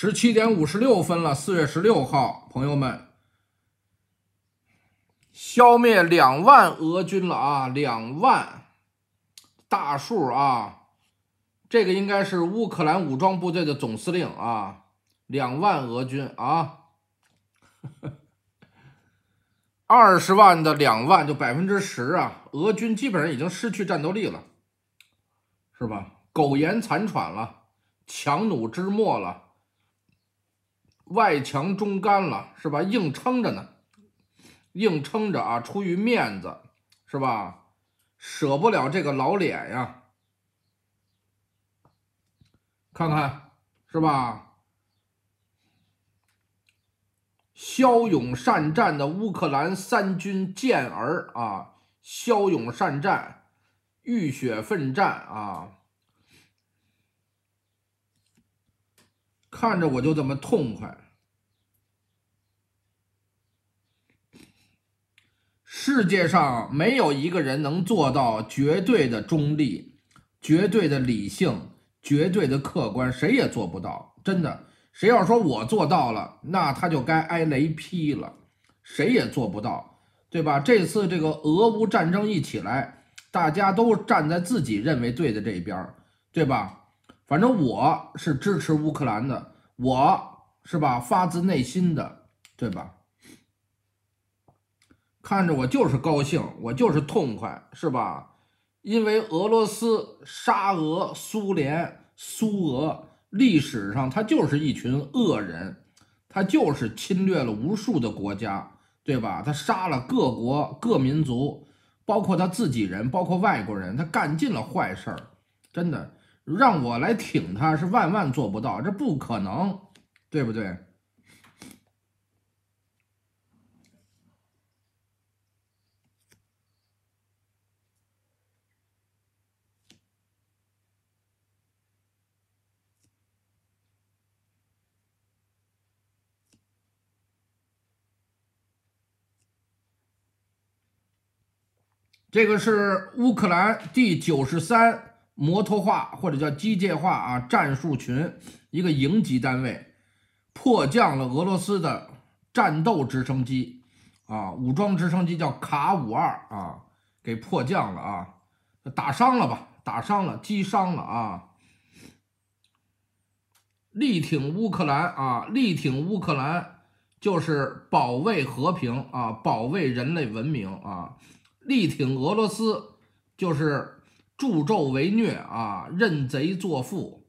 十七点五十六分了，四月十六号，朋友们，消灭两万俄军了啊！两万大数啊，这个应该是乌克兰武装部队的总司令啊。两万俄军啊，二十万的两万就百分之十啊，俄军基本上已经失去战斗力了，是吧？苟延残喘了，强弩之末了。外强中干了，是吧？硬撑着呢，硬撑着啊！出于面子，是吧？舍不了这个老脸呀。看看，是吧？骁勇善战的乌克兰三军健儿啊，骁勇善战，浴血奋战啊！看着我就这么痛快。世界上没有一个人能做到绝对的中立、绝对的理性、绝对的客观，谁也做不到。真的，谁要说我做到了，那他就该挨雷劈了。谁也做不到，对吧？这次这个俄乌战争一起来，大家都站在自己认为对的这一边，对吧？反正我是支持乌克兰的，我是吧，发自内心的，对吧？看着我就是高兴，我就是痛快，是吧？因为俄罗斯、沙俄、苏联、苏俄历史上，他就是一群恶人，他就是侵略了无数的国家，对吧？他杀了各国各民族，包括他自己人，包括外国人，他干尽了坏事儿，真的让我来挺他，是万万做不到，这不可能，对不对？这个是乌克兰第九十三摩托化或者叫机械化啊战术群一个营级单位，迫降了俄罗斯的战斗直升机啊，武装直升机叫卡五二啊，给迫降了啊，打伤了吧，打伤了，击伤了啊，力挺乌克兰啊，力挺乌克兰就是保卫和平啊，保卫人类文明啊。力挺俄罗斯，就是助纣为虐啊！认贼作父。